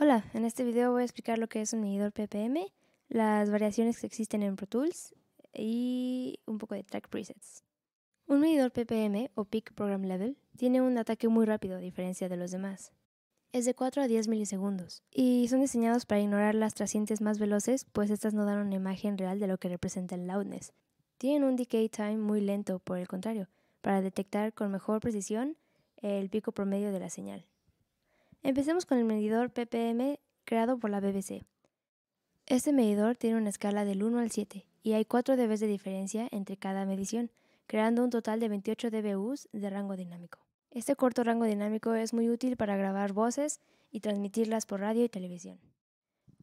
Hola, en este video voy a explicar lo que es un medidor PPM, las variaciones que existen en Pro Tools y un poco de track presets. Un medidor PPM o Peak Program Level tiene un ataque muy rápido a diferencia de los demás. Es de 4 a 10 milisegundos y son diseñados para ignorar las trascientes más veloces, pues estas no dan una imagen real de lo que representa el loudness. Tienen un decay time muy lento, por el contrario, para detectar con mejor precisión el pico promedio de la señal. Empecemos con el medidor PPM creado por la BBC. Este medidor tiene una escala del 1 al 7 y hay 4 dB de diferencia entre cada medición, creando un total de 28 dBUs de rango dinámico. Este corto rango dinámico es muy útil para grabar voces y transmitirlas por radio y televisión.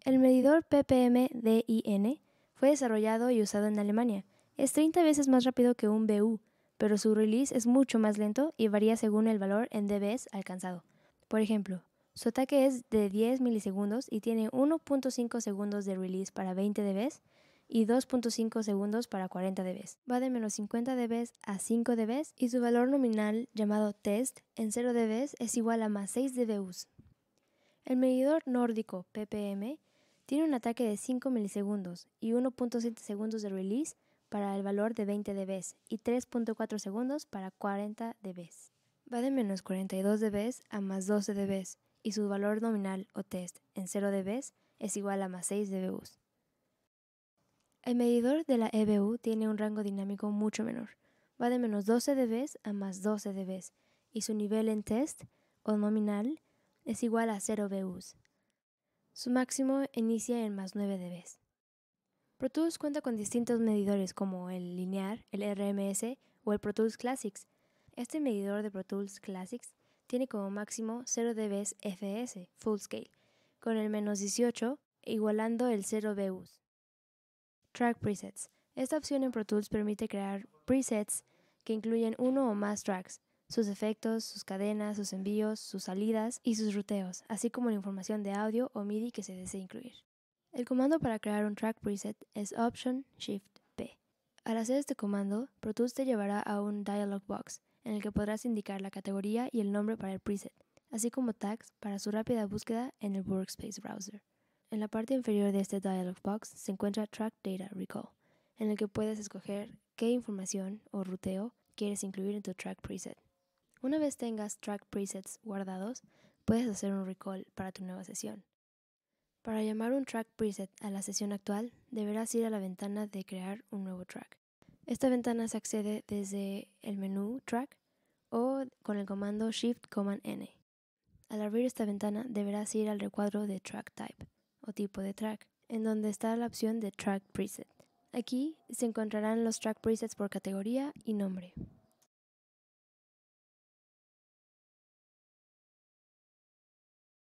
El medidor PPM-DIN fue desarrollado y usado en Alemania. Es 30 veces más rápido que un BU, pero su release es mucho más lento y varía según el valor en dBs alcanzado. Por ejemplo, su ataque es de 10 milisegundos y tiene 1.5 segundos de release para 20 dBs y 2.5 segundos para 40 dBs. Va de menos 50 dB a 5 dBs y su valor nominal llamado test en 0 dBs es igual a más 6 dBus. El medidor nórdico PPM tiene un ataque de 5 milisegundos y 1.7 segundos de release para el valor de 20 dB y 3.4 segundos para 40 dBs. Va de menos 42 dB a más 12 dB y su valor nominal o test en 0 dB es igual a más 6 dBU. El medidor de la EBU tiene un rango dinámico mucho menor. Va de menos 12 dB a más 12 dB y su nivel en test o nominal es igual a 0 dB. Su máximo inicia en más 9 dB. Pro Tools cuenta con distintos medidores como el linear, el RMS o el Pro Tools Classics, este medidor de Pro Tools Classics tiene como máximo 0 dBs FS, full scale, con el menos 18 igualando el 0 BUs. Track Presets. Esta opción en Pro Tools permite crear presets que incluyen uno o más tracks, sus efectos, sus cadenas, sus envíos, sus salidas y sus ruteos, así como la información de audio o MIDI que se desee incluir. El comando para crear un track preset es Option Shift P. Al hacer este comando, Pro Tools te llevará a un dialog box en el que podrás indicar la categoría y el nombre para el preset, así como tags para su rápida búsqueda en el Workspace browser. En la parte inferior de este dialog box se encuentra Track Data Recall, en el que puedes escoger qué información o ruteo quieres incluir en tu track preset. Una vez tengas track presets guardados, puedes hacer un recall para tu nueva sesión. Para llamar un track preset a la sesión actual, deberás ir a la ventana de crear un nuevo track. Esta ventana se accede desde el menú Track o con el comando Shift Command N. Al abrir esta ventana deberás ir al recuadro de Track Type o tipo de track, en donde está la opción de Track Preset. Aquí se encontrarán los track presets por categoría y nombre.